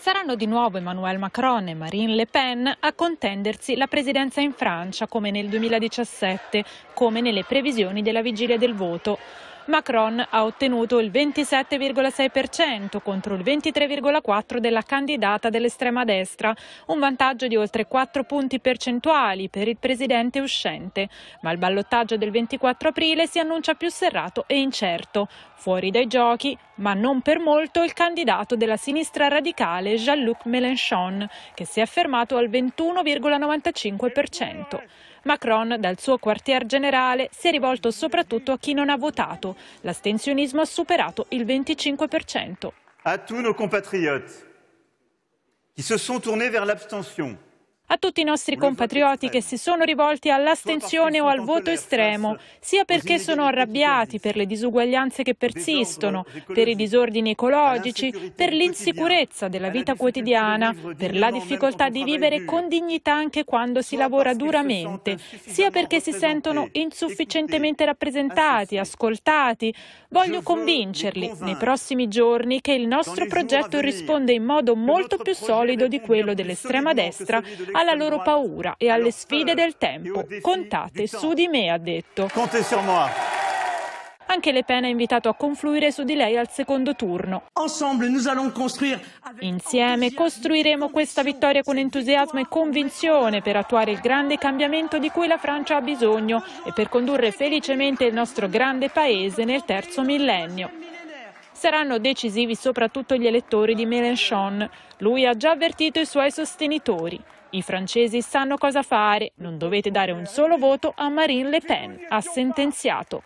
Saranno di nuovo Emmanuel Macron e Marine Le Pen a contendersi la presidenza in Francia come nel 2017, come nelle previsioni della vigilia del voto. Macron ha ottenuto il 27,6% contro il 23,4% della candidata dell'estrema destra, un vantaggio di oltre 4 punti percentuali per il presidente uscente. Ma il ballottaggio del 24 aprile si annuncia più serrato e incerto. Fuori dai giochi, ma non per molto, il candidato della sinistra radicale Jean-Luc Mélenchon, che si è fermato al 21,95%. Macron dal suo quartier generale si è rivolto soprattutto a chi non ha votato. L'astensionismo ha superato il 25%. A tous nos compatriotes che si sono tournés verso l'abstention, a tutti i nostri compatrioti che si sono rivolti all'astensione o al voto estremo, sia perché sono arrabbiati per le disuguaglianze che persistono, per i disordini ecologici, per l'insicurezza della vita quotidiana, per la difficoltà di vivere con dignità anche quando si lavora duramente, sia perché si sentono insufficientemente rappresentati, ascoltati. Voglio convincerli nei prossimi giorni che il nostro progetto risponde in modo molto più solido di quello dell'estrema destra alla loro paura e alle sfide euh, del tempo. Contate su di me, ha detto. Comptez sur me. Anche Le Pen ha invitato a confluire su di lei al secondo turno. Insieme costruiremo questa vittoria con entusiasmo e convinzione per attuare il grande cambiamento di cui la Francia ha bisogno e per condurre felicemente il nostro grande paese nel terzo millennio saranno decisivi soprattutto gli elettori di Mélenchon. Lui ha già avvertito i suoi sostenitori. I francesi sanno cosa fare, non dovete dare un solo voto a Marine Le Pen, ha sentenziato.